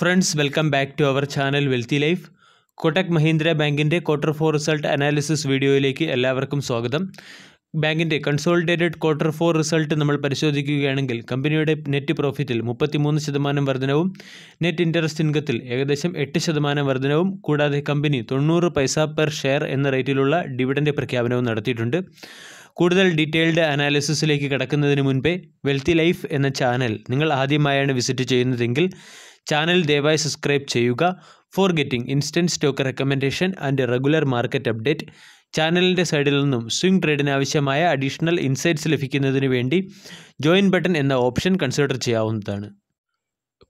friends welcome back to our channel wealthy life Kotak Mahindra ബാങ്കിൻ്റെ quarter four result analysis വീഡിയോയിലേക്ക് എല്ലാവർക്കും സ്വാഗതം ബാങ്കിൻ്റെ കൺസോളിഡേറ്റഡ് ക്വാർട്ടർ ഫോർ റിസൾട്ട് നമ്മൾ പരിശോധിക്കുകയാണെങ്കിൽ കമ്പനിയുടെ നെറ്റ് പ്രോഫിറ്റിൽ മുപ്പത്തിമൂന്ന് ശതമാനം വർധനവും നെറ്റ് ഇൻട്രസ്റ്റ് ഇൻകത്തിൽ ഏകദേശം എട്ട് ശതമാനം വർധനവും കൂടാതെ കമ്പനി തൊണ്ണൂറ് പൈസ പെർ ഷെയർ എന്ന റേറ്റിലുള്ള ഡിവിഡൻ്റെ പ്രഖ്യാപനവും നടത്തിയിട്ടുണ്ട് കൂടുതൽ ഡീറ്റെയിൽഡ് അനാലിസിസിലേക്ക് കടക്കുന്നതിന് മുൻപേ വെൽത്തി ലൈഫ് എന്ന ചാനൽ നിങ്ങൾ ആദ്യമായാണ് വിസിറ്റ് ചെയ്യുന്നതെങ്കിൽ ചാനൽ ദയവായി സബ്സ്ക്രൈബ് ചെയ്യുക for getting instant stock recommendation and regular market update ചാനലിൻ്റെ സൈഡിൽ നിന്നും സ്വിംഗ് ട്രേഡിന് ആവശ്യമായ അഡീഷണൽ ഇൻസൈറ്റ്സ് ലഭിക്കുന്നതിന് വേണ്ടി ജോയിൻ ബട്ടൺ എന്ന ഓപ്ഷൻ കൺസിഡർ ചെയ്യാവുന്നതാണ്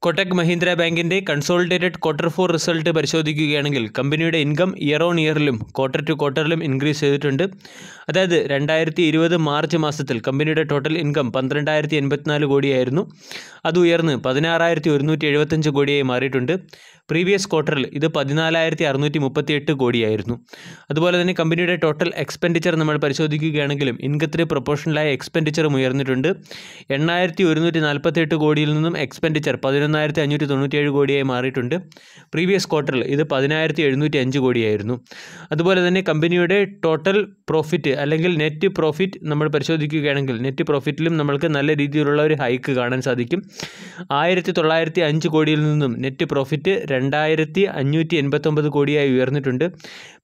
കൊട്ടക് മഹീന്ദ്ര ബാങ്കിന്റെ കൺസോളിഡേറ്റഡ് ക്വാർട്ടർ ഫോർ റിസൾട്ട് പരിശോധിക്കുകയാണെങ്കിൽ കമ്പനിയുടെ ഇൻകം ഇയർ ഓൺ ഇയറിലും ക്വാർട്ടർ ടു ക്വാർട്ടറിലും ഇൻക്രീസ് ചെയ്തിട്ടുണ്ട് അതായത് രണ്ടായിരത്തി ഇരുപത് മാർച്ച് മാസത്തിൽ കമ്പനിയുടെ ടോട്ടൽ ഇൻകം പന്ത്രണ്ടായിരത്തി എൺപത്തിനാല് കോടിയായിരുന്നു അത് ഉയർന്ന് പതിനാറായിരത്തി ഒരുന്നൂറ്റി എഴുപത്തഞ്ച് കോടിയായി മാറിയിട്ടുണ്ട് പ്രീവിയസ് ക്വാർട്ടറിൽ ഇത് പതിനാലായിരത്തി അറുന്നൂറ്റി മുപ്പത്തിയെട്ട് കോടിയായിരുന്നു അതുപോലെ തന്നെ കമ്പനിയുടെ ടോട്ടൽ എക്സ്പെൻഡിച്ചർ നമ്മൾ പരിശോധിക്കുകയാണെങ്കിലും ഇൻകത്തിന് പ്രൊപ്പോഷണലായ എക്സ്പെൻഡിച്ചറും ഉയർന്നിട്ടുണ്ട് എണ്ണായിരത്തി ഒരുന്നൂറ്റി നാൽപ്പത്തിയെട്ട് കോടിയിൽ നിന്നും എക്സ്പെൻഡിച്ചർ പതിനൊന്ന് പതിനൊന്നായിരത്തി അഞ്ഞൂറ്റി തൊണ്ണൂറ്റിയേഴ് കോടിയായി മാറിയിട്ടുണ്ട് പ്രീവിയസ് ക്വാർട്ടറിൽ ഇത് പതിനായിരത്തി എഴുന്നൂറ്റി അഞ്ച് കോടിയായിരുന്നു അതുപോലെ തന്നെ കമ്പനിയുടെ ടോട്ടൽ പ്രോഫിറ്റ് അല്ലെങ്കിൽ നെറ്റ് പ്രോഫിറ്റ് നമ്മൾ പരിശോധിക്കുകയാണെങ്കിൽ നെറ്റ് പ്രോഫിറ്റിലും നമ്മൾക്ക് നല്ല രീതിയിലുള്ള ഒരു ഹൈക്ക് കാണാൻ സാധിക്കും ആയിരത്തി തൊള്ളായിരത്തി അഞ്ച് കോടിയിൽ നിന്നും നെറ്റ് പ്രോഫിറ്റ് രണ്ടായിരത്തി അഞ്ഞൂറ്റി എൺപത്തൊമ്പത് കോടിയായി ഉയർന്നിട്ടുണ്ട്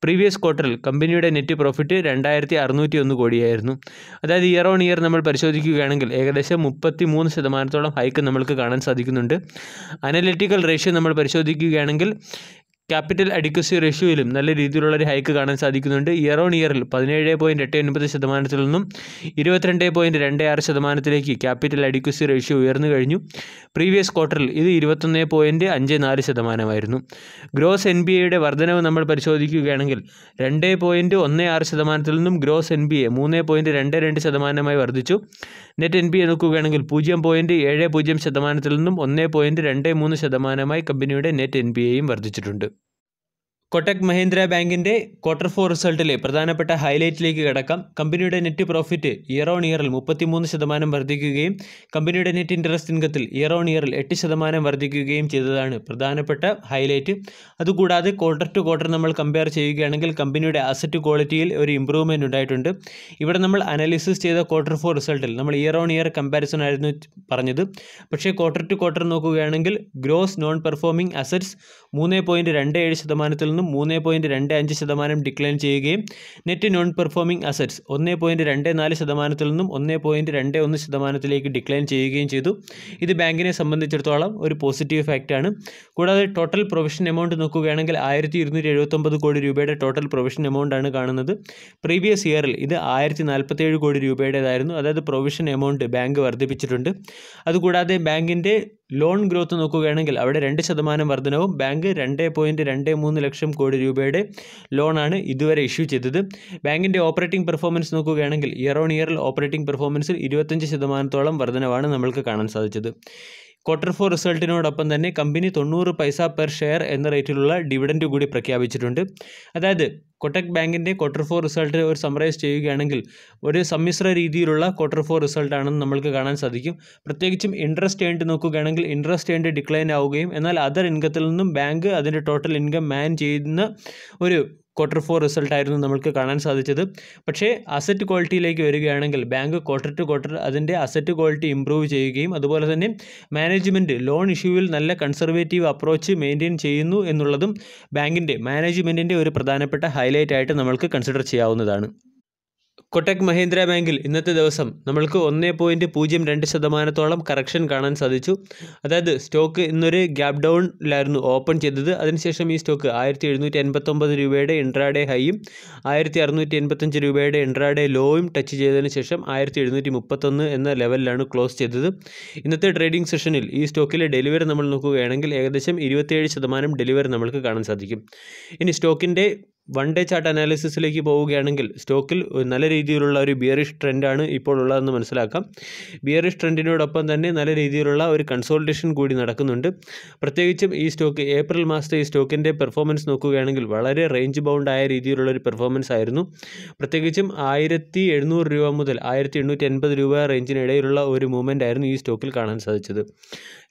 പ്രീവിയസ് ക്വാർട്ടറിൽ കമ്പനിയുടെ നെറ്റ് പ്രോഫിറ്റ് രണ്ടായിരത്തി അറുന്നൂറ്റി ഒന്ന് കോടിയായിരുന്നു അതായത് ഇയർ ഓൺ ഇയർ നമ്മൾ പരിശോധിക്കുകയാണെങ്കിൽ ഏകദേശം മുപ്പത്തി മൂന്ന് ശതമാനത്തോളം ഹൈക്ക് നമ്മൾക്ക് കാണാൻ സാധിക്കുന്നുണ്ട് അനലിറ്റിക്കൽ റേഷ്യോ നമ്മൾ പരിശോധിക്കുകയാണെങ്കിൽ ക്യാപിറ്റൽ അഡിക്വസി റേഷ്യോയിലും നല്ല രീതിയിലുള്ള ഒരു ഹൈക്ക് കാണാൻ സാധിക്കുന്നുണ്ട് ഇയർ ഓൺ ഇയറിൽ പതിനേഴ് പോയിൻറ്റ് എട്ട് ഒൻപത് ശതമാനത്തിൽ നിന്നും ഇരുപത്തിരണ്ട് പോയിൻറ്റ് രണ്ട് ആറ് ശതമാനത്തിലേക്ക് ക്യാപിറ്റൽ അഡിക്വസി റേഷ്യോ ഉയർന്നു കഴിഞ്ഞു പ്രീവിയസ് ക്വാർട്ടറിൽ ഇത് ഇരുപത്തൊന്ന് പോയിൻറ്റ് അഞ്ച് നാല് ശതമാനമായിരുന്നു ഗ്രോസ് എൻ ബി എയുടെ വർധനവ് നമ്മൾ പരിശോധിക്കുകയാണെങ്കിൽ രണ്ട് പോയിൻറ്റ് ഒന്ന് ആറ് ശതമാനത്തിൽ നിന്നും ഗ്രോസ് എൻ ബി എ മൂന്ന് പോയിൻറ്റ് രണ്ട് രണ്ട് ശതമാനമായി വർദ്ധിച്ചു നെറ്റ് എൻ ബി എ നോക്കുകയാണെങ്കിൽ പൂജ്യം പോയിൻറ്റ് ഏഴ് പൂജ്യം ശതമാനത്തിൽ നിന്നും ഒന്ന് പോയിൻറ്റ് രണ്ട് മൂന്ന് ശതമാനമായി കമ്പനിയുടെ നെറ്റ് എൻ ബി എയും വർദ്ധിച്ചിട്ടുണ്ട് കൊട്ടക് മഹീന്ദ്ര ബാങ്കിന്റെ ക്വാർട്ടർ ഫോർ റിസൾട്ടിലെ പ്രധാനപ്പെട്ട ഹൈലൈറ്റിലേക്ക് കടക്കാം കമ്പനിയുടെ നെറ്റ് പ്രോഫിറ്റ് ഇയർ ഓൺ ഇയറിൽ മുപ്പത്തിമൂന്ന് ശതമാനം വർദ്ധിക്കുകയും കമ്പനിയുടെ നെറ്റ് ഇൻട്രസ്റ്റ് ഇൻകത്തിൽ ഇയർ ഓൺ ഇയറിൽ എട്ട് ശതമാനം വർദ്ധിക്കുകയും ചെയ്തതാണ് പ്രധാനപ്പെട്ട ഹൈലൈറ്റ് അതുകൂടാതെ ക്വാർട്ടർ ടു ക്വാർട്ടർ നമ്മൾ കമ്പയർ ചെയ്യുകയാണെങ്കിൽ കമ്പനിയുടെ അസറ്റ് ക്വാളിറ്റിയിൽ ഒരു ഇമ്പ്രൂവ്മെൻറ്റ് ഉണ്ടായിട്ടുണ്ട് ഇവിടെ നമ്മൾ അനാലിസിസ് ചെയ്ത ക്വാർട്ടർ ഫോർ റിസൾട്ടിൽ നമ്മൾ ഇയർ ഓൺ ഇയർ കമ്പാരിസൺ ആയിരുന്നു പറഞ്ഞത് പക്ഷേ ക്വാർട്ടർ ടു ക്വാർട്ടർ നോക്കുകയാണെങ്കിൽ ഗ്രോസ് നോൺ പെർഫോമിംഗ് അസറ്റ്സ് മൂന്ന് പോയിൻറ്റ് രണ്ട് ഏഴ് ശതമാനത്തിൽ നിന്നും നിന്നും മൂന്ന് പോയിൻറ്റ് രണ്ട് അഞ്ച് ശതമാനം ഡിക്ലൈൻ ചെയ്യുകയും നെറ്റ് നോൺ പെർഫോമിംഗ് അസറ്റ്സ് ഒന്ന് പോയിൻറ്റ് രണ്ട് നാല് ശതമാനത്തിൽ നിന്നും ഒന്ന് പോയിൻറ്റ് രണ്ട് ഒന്ന് ശതമാനത്തിലേക്ക് ഡിക്ലൈൻ ചെയ്യുകയും ചെയ്തു ഇത് ബാങ്കിനെ സംബന്ധിച്ചിടത്തോളം ഒരു പോസിറ്റീവ് ഫാക്റ്റാണ് കൂടാതെ ടോട്ടൽ പ്രൊവിഷൻ എമൗണ്ട് നോക്കുകയാണെങ്കിൽ ആയിരത്തി ഇരുന്നൂറ്റി എഴുപത്തൊമ്പത് കോടി രൂപയുടെ ടോട്ടൽ പ്രൊവിഷൻ എമൗണ്ടാണ് കാണുന്നത് പ്രീവിയസ് ഇയറിൽ ഇത് ആയിരത്തി നാൽപ്പത്തേഴ് കോടി രൂപയുടേതായിരുന്നു അതായത് പ്രൊവിഷൻ എമൗണ്ട് ബാങ്ക് വർദ്ധിപ്പിച്ചിട്ടുണ്ട് അതുകൂടാതെ ബാങ്കിൻ്റെ ലോൺ ഗ്രോത്ത് നോക്കുകയാണെങ്കിൽ അവിടെ രണ്ട് ശതമാനം വർധനവും ബാങ്ക് രണ്ട് പോയിൻറ്റ് രണ്ട് മൂന്ന് ലക്ഷം കോടി രൂപയുടെ ലോണാണ് ഇതുവരെ ഇഷ്യൂ ചെയ്തത് ബാങ്കിൻ്റെ ഓപ്പറേറ്റിംഗ് പെർഫോമൻസ് നോക്കുകയാണെങ്കിൽ ഇയർ ഓൺ ഇയറിൽ ഓപ്പറേറ്റിംഗ് പെർഫോമൻസിൽ ഇരുപത്തഞ്ച് ശതമാനത്തോളം വർധനവാണ് നമ്മൾക്ക് കാണാൻ സാധിച്ചത് ക്വാർട്ടർ ഫോർ റിസൾട്ടിനോടൊപ്പം തന്നെ കമ്പനി തൊണ്ണൂറ് പൈസ പെർ ഷെയർ എന്ന റേറ്റിലുള്ള ഡിവിഡൻറ്റ് കൂടി പ്രഖ്യാപിച്ചിട്ടുണ്ട് അതായത് കൊട്ടക് ബാങ്കിൻ്റെ ക്വാർട്ടർ ഫോർ റിസൾട്ട് ഒരു സമറൈസ് ചെയ്യുകയാണെങ്കിൽ ഒരു സമ്മിശ്ര രീതിയിലുള്ള ക്വാർട്ടർ ഫോർ റിസൾട്ടാണെന്ന് നമ്മൾക്ക് കാണാൻ സാധിക്കും പ്രത്യേകിച്ചും ഇൻട്രസ്റ്റ് ഏണ്ട് നോക്കുകയാണെങ്കിൽ ഇൻട്രസ്റ്റ് ഏണ്ട് ഡിക്ലൈൻ ആവുകയും എന്നാൽ അതർ ഇൻകത്തിൽ നിന്നും ബാങ്ക് അതിൻ്റെ ടോട്ടൽ ഇൻകം മാൻ ചെയ്യുന്ന ഒരു ക്വാർട്ടർ ഫോർ റിസൾട്ടായിരുന്നു നമ്മൾക്ക് കാണാൻ സാധിച്ചത് പക്ഷേ അസറ്റ് ക്വാളിറ്റിയിലേക്ക് വരികയാണെങ്കിൽ ബാങ്ക് ക്വാർട്ടർ ടു ക്വാർട്ടർ അതിൻ്റെ അസറ്റ് ക്വാളിറ്റി ഇംപ്രൂവ് ചെയ്യുകയും അതുപോലെ തന്നെ മാനേജ്മെൻറ്റ് ലോൺ ഇഷ്യൂവിൽ നല്ല കൺസർവേറ്റീവ് അപ്രോച്ച് മെയിൻറ്റെയിൻ ചെയ്യുന്നു എന്നുള്ളതും ബാങ്കിൻ്റെ മാനേജ്മെൻറ്റിൻ്റെ ഒരു പ്രധാനപ്പെട്ട ഹൈലൈറ്റ് ആയിട്ട് നമ്മൾക്ക് കൺസിഡർ ചെയ്യാവുന്നതാണ് കൊട്ടക് മഹീന്ദ്ര ബാങ്കിൽ ഇന്നത്തെ ദിവസം നമ്മൾക്ക് ഒന്നേ പോയിൻറ്റ് പൂജ്യം രണ്ട് ശതമാനത്തോളം കറക്ഷൻ കാണാൻ സാധിച്ചു അതായത് സ്റ്റോക്ക് ഇന്നൊരു ഗ്യാപ് ഡൗണിലായിരുന്നു ഓപ്പൺ ചെയ്തത് അതിനുശേഷം ഈ സ്റ്റോക്ക് ആയിരത്തി എഴുന്നൂറ്റി എൺപത്തൊമ്പത് രൂപയുടെ ഇൻട്രാഡേ ഹൈയും ആയിരത്തി അറുന്നൂറ്റി എൺപത്തഞ്ച് രൂപയുടെ ഇൻട്രാഡേ ലോയും ടച്ച് ചെയ്തതിന് ശേഷം ആയിരത്തി എഴുന്നൂറ്റി മുപ്പത്തൊന്ന് എന്ന ലെവലിലാണ് ക്ലോസ് ചെയ്തത് ഇന്നത്തെ ട്രേഡിംഗ് സെഷനിൽ ഈ സ്റ്റോക്കിലെ ഡെലിവറി നമ്മൾ നോക്കുകയാണെങ്കിൽ ഏകദേശം ഇരുപത്തിയേഴ് ശതമാനം ഡെലിവറി നമ്മൾക്ക് കാണാൻ സാധിക്കും ഇനി സ്റ്റോക്കിൻ്റെ വൺ ഡേ ചാർട്ട് അനാലിസിസിലേക്ക് പോവുകയാണെങ്കിൽ സ്റ്റോക്കിൽ നല്ല രീതിയിലുള്ള ഒരു ബിയറിഷ് ട്രെൻഡാണ് ഇപ്പോൾ ഉള്ളതെന്ന് മനസ്സിലാക്കാം ബിയറിഷ് ട്രെൻഡിനോടൊപ്പം തന്നെ നല്ല രീതിയിലുള്ള ഒരു കൺസോൾട്ടേഷൻ കൂടി നടക്കുന്നുണ്ട് പ്രത്യേകിച്ചും ഈ സ്റ്റോക്ക് ഏപ്രിൽ മാസത്തെ ഈ സ്റ്റോക്കിൻ്റെ പെർഫോമൻസ് നോക്കുകയാണെങ്കിൽ വളരെ റേഞ്ച് ബൗണ്ട് ആയ രീതിയിലുള്ള ഒരു പെർഫോമൻസ് ആയിരുന്നു പ്രത്യേകിച്ചും ആയിരത്തി എഴുന്നൂറ് രൂപ മുതൽ ആയിരത്തി എണ്ണൂറ്റി എൺപത് രൂപ റേഞ്ചിനിടയിലുള്ള ഒരു മൂവ്മെൻ്റ് ആയിരുന്നു ഈ സ്റ്റോക്കിൽ കാണാൻ സാധിച്ചത്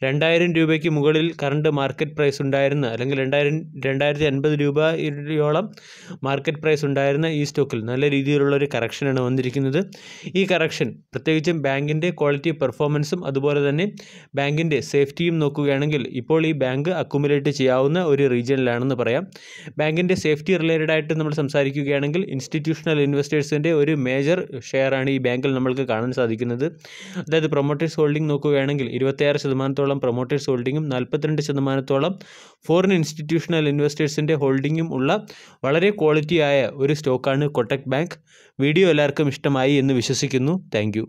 രണ്ടായിരം രൂപയ്ക്ക് മുകളിൽ കറണ്ട് മാർക്കറ്റ് പ്രൈസ് ഉണ്ടായിരുന്ന അല്ലെങ്കിൽ രണ്ടായിരം രണ്ടായിരത്തി അൻപത് രൂപയോളം മാർക്കറ്റ് പ്രൈസ് ഉണ്ടായിരുന്ന ഈ സ്റ്റോക്കിൽ നല്ല രീതിയിലുള്ള ഒരു കറക്ഷനാണ് വന്നിരിക്കുന്നത് ഈ കറക്ഷൻ പ്രത്യേകിച്ചും ബാങ്കിൻ്റെ ക്വാളിറ്റി പെർഫോമൻസും അതുപോലെ തന്നെ ബാങ്കിൻ്റെ സേഫ്റ്റിയും നോക്കുകയാണെങ്കിൽ ഇപ്പോൾ ഈ ബാങ്ക് അക്കുമുലേറ്റ് ചെയ്യാവുന്ന ഒരു റീജിയനിലാണെന്ന് പറയാം ബാങ്കിൻ്റെ സേഫ്റ്റി റിലേറ്റഡ് ആയിട്ട് നമ്മൾ സംസാരിക്കുകയാണെങ്കിൽ ഇൻസ്റ്റിറ്റ്യൂഷണൽ ഇൻവെസ്റ്റേഴ്സിൻ്റെ ഒരു മേജർ ഷെയറാണ് ഈ ബാങ്കിൽ നമ്മൾക്ക് കാണാൻ സാധിക്കുന്നത് അതായത് പ്രൊമോട്ടേഴ്സ് ഹോൾഡിംഗ് നോക്കുകയാണെങ്കിൽ ഇരുപത്തിയാറ് ശതമാനത്തോളം പ്രൊമോട്ടേഴ്സ് ഹോൾഡിങ്ങും നാൽപ്പത്തിരണ്ട് ശതമാനത്തോളം ഫോറിൻ ഇൻസ്റ്റിറ്റ്യൂഷണൽ ഇൻവെസ്റ്റേഴ്സിൻ്റെ ഹോൾഡിങ്ങും ഉള്ള വളരെ ക്വാളിറ്റിയായ ഒരു സ്റ്റോക്കാണ് കൊട്ടക് ബാങ്ക് വീഡിയോ എല്ലാവർക്കും ഇഷ്ടമായി എന്ന് വിശ്വസിക്കുന്നു താങ്ക്